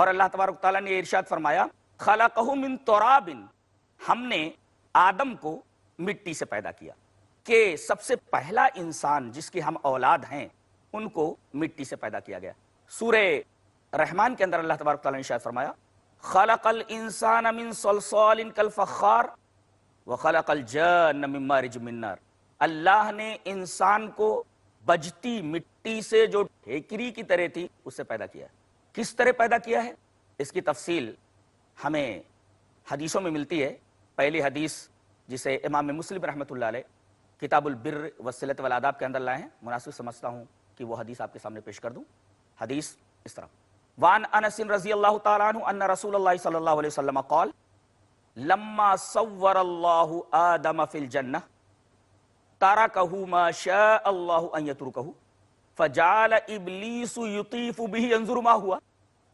اور اللہ تبارک تعالیٰ نے ارشاد فرمایا خلقہ من تراب ہم نے آدم کو مٹی سے پیدا کیا کہ سب سے پہلا انسان جس کی ہم اولاد ہیں ان کو مٹی سے پیدا کیا گیا سورہ رحمان کے اندر اللہ تبارک تعالیٰ نے ارشاد فرمایا خلق الانسان من صلصال کالفخار وخلق الجن من مارج من نار اللہ نے انسان کو بجتی مٹی سے جو ٹھیکری کی طرح تھی اس سے پیدا کیا ہے کس طرح پیدا کیا ہے اس کی تفصیل ہمیں حدیثوں میں ملتی ہے پہلی حدیث جسے امام مسلم رحمۃ اللہ علیہ کتاب البر وسلت والاداب کے اندر لائے ہیں مناسب سمجھتا ہوں کہ وہ حدیث آپ کے سامنے پیش کر دوں حدیث اس طرح وان انس رضی اللہ تعالیٰ عنہ ان رسول اللہ صلی اللہ علیہ وسلم قال لما صور اللہ آدم فی الجنہ ترکہ ما شاء اللہ ان یترکہ فجعل ابلیس یطیف به انظر ما ہوا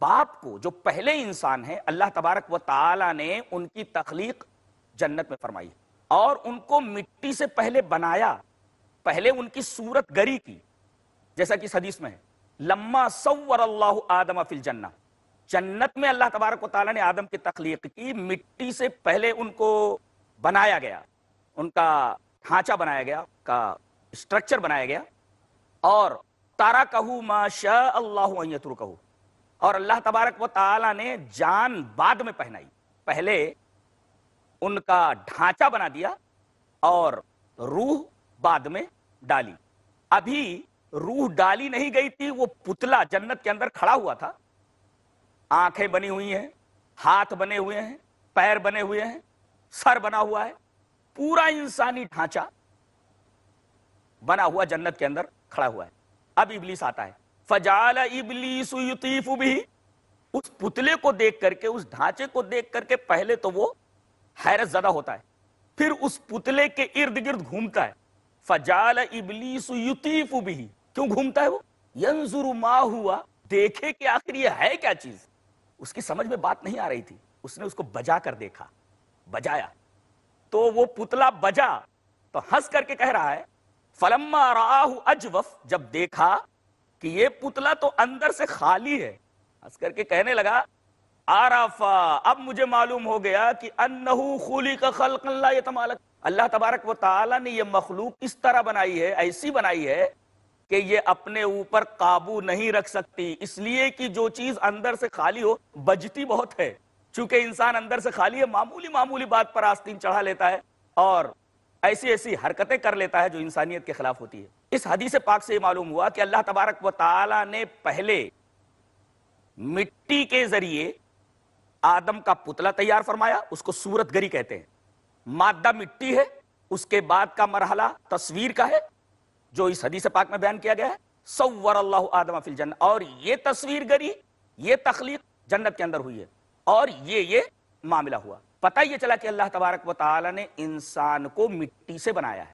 باپ کو جو پہلے انسان ہے اللہ تبارک و تعالی نے ان کی تخلیق جنت میں فرمائی اور ان کو مٹی سے پہلے بنایا پہلے ان کی صورت گری کی جیسا کہ اس حدیث میں ہے لما سور اللہ آدم جنت میں اللہ تبارک و تعالی نے آدم کی تخلیق کی مٹی سے پہلے ان کو بنایا گیا ان کا ڈھانچہ بنایا گیا کا اسٹرکچر بنایا گیا اور تارا کہ شاء اللہ کہ اور اللہ تبارک و تعالیٰ نے جان بعد میں پہنائی پہلے ان کا ڈھانچہ بنا دیا اور روح بعد میں ڈالی ابھی روح ڈالی نہیں گئی تھی وہ پتلا جنت کے اندر کھڑا ہوا تھا آنکھیں بنی ہوئی ہیں ہاتھ بنے ہوئے ہیں پیر بنے ہوئے ہیں سر بنا ہوا ہے پورا انسانی ڈھانچہ بنا ہوا جنت کے اندر کھڑا ہوا ہے اب ابلیس آتا ہے فجال ابلی بھی اس پتلے کو دیکھ کر کے اس ڈھانچے کو دیکھ کر کے پہلے تو وہ حیرت زدہ ہوتا ہے پھر اس پتلے کے ارد گرد گھومتا ہے فجال ابلی بھی کیوں گھومتا ہے وہ ینظر ما ہوا دیکھے کہ آخر یہ ہے کیا چیز اس کی سمجھ میں بات نہیں آ رہی تھی اس نے اس کو بجا کر دیکھا بجایا تو وہ پتلا بجا تو ہنس کر کے کہہ رہا ہے فلما راہ اجوف جب دیکھا کہ یہ پتلا تو اندر سے خالی ہے کر کے کہنے لگا آرافا اب مجھے معلوم ہو گیا کہ انہو خولی کا خلق اللہ اللہ تبارک و تعالی نے یہ مخلوق اس طرح بنائی ہے ایسی بنائی ہے کہ یہ اپنے اوپر قابو نہیں رکھ سکتی اس لیے کہ جو چیز اندر سے خالی ہو بجتی بہت ہے چونکہ انسان اندر سے خالی ہے معمولی معمولی بات پر آستین چڑھا لیتا ہے اور ایسی ایسی حرکتیں کر لیتا ہے جو انسانیت کے خلاف ہوتی ہے اس حدیث پاک سے یہ معلوم ہوا کہ اللہ تبارک و تعالی نے پہلے مٹی کے ذریعے آدم کا پتلا تیار فرمایا اس کو صورت گری کہتے ہیں مادہ مٹی ہے اس کے بعد کا مرحلہ تصویر کا ہے جو اس حدیث پاک میں بیان کیا گیا ہے سور اللہ آدم فی الجنہ اور یہ تصویر گری یہ تخلیق جنت کے اندر ہوئی ہے اور یہ یہ معاملہ ہوا پتہ یہ چلا کہ اللہ تبارک و تعالیٰ نے انسان کو مٹی سے بنایا ہے